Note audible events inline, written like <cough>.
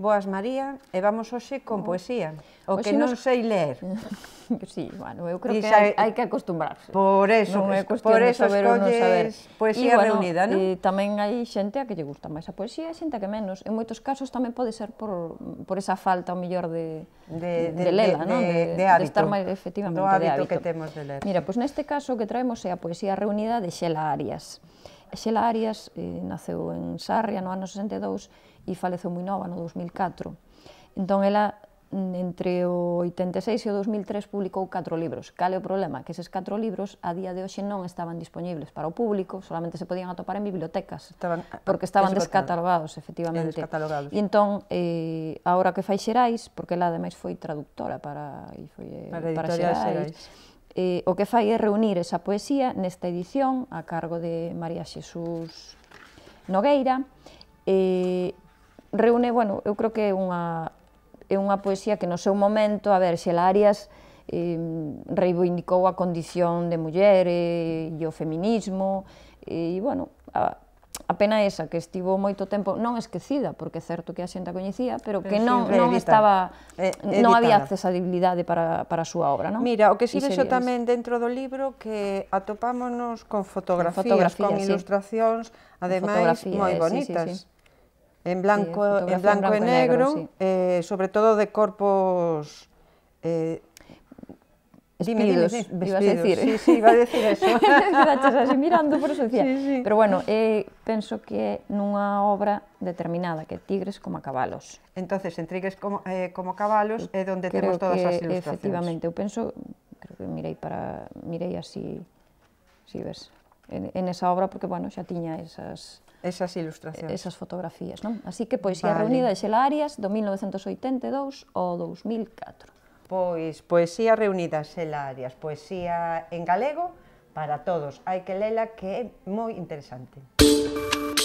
Boas María, e vamos hoxe con oh. poesía, o hoxe que non nos... sei ler. <laughs> sí, bueno, eu creo que hai, que acostumbrarse. Por eso, non é por eso saber escolles saber. poesía e, bueno, reunida, non? E eh, tamén hai xente a que lle gusta máis a poesía e xente a que menos. En moitos casos tamén pode ser por, por esa falta, o mellor, de, de, de, de lela, de, non? De, de, de, hábito, de estar máis efectivamente do hábito, de hábito. que temos de ler. Mira, pois pues neste caso que traemos é a poesía reunida de Xela Arias. Xela Arias eh, naceu en Sarria no ano 62 e faleceu moi nova no 2004. Entón, ela mm, entre o 86 e o 2003 publicou catro libros. Cal é o problema? Que eses catro libros a día de hoxe non estaban disponibles para o público, solamente se podían atopar en bibliotecas, estaban, eh, porque estaban descatalogados, efectivamente. Descatalogados. E entón, eh, agora que fai Xerais, porque ela ademais foi traductora para, e foi, eh, para, para Xerais, Xerais eh, o que fai é reunir esa poesía nesta edición a cargo de María Xesús Nogueira. Eh, reúne, bueno, eu creo que é unha, é unha poesía que no seu momento, a ver, Xela Arias eh, reivindicou a condición de muller e, eh, e o feminismo, eh, e, bueno, a, a pena esa que estivo moito tempo non esquecida, porque é certo que a xente a coñecía, pero que non, non estaba eh, non había accesibilidade para, para a súa obra, non? Mira, o que si vexo tamén dentro do libro que atopámonos con fotografías, con, fotografía, con sí. ilustracións, ademais moi bonitas. Sí, sí, sí. En blanco, sí, en blanco, en blanco e negro, negro sí. eh, sobre todo de corpos eh, Dime, dime, sí, a decir. Sí, sí, iba a decir <laughs> eso. Estás así mirando, por eso decía. Sí, sí. Pero bueno, eh, penso que nunha obra determinada, que Tigres como a cabalos. Entonces, en Tigres como, eh, como cabalos é donde creo temos todas as ilustracións. Efectivamente, eu penso, creo que mirei para mirei así, si ves, en, en esa obra, porque, bueno, xa tiña esas... Esas ilustracións. Esas fotografías, non? Así que Poesía vale. Reunida de Xela Arias, do 1982 ao 2004. Pois poesía reunida, Xela Arias, poesía en galego para todos. Hai que lela que é moi interesante. Música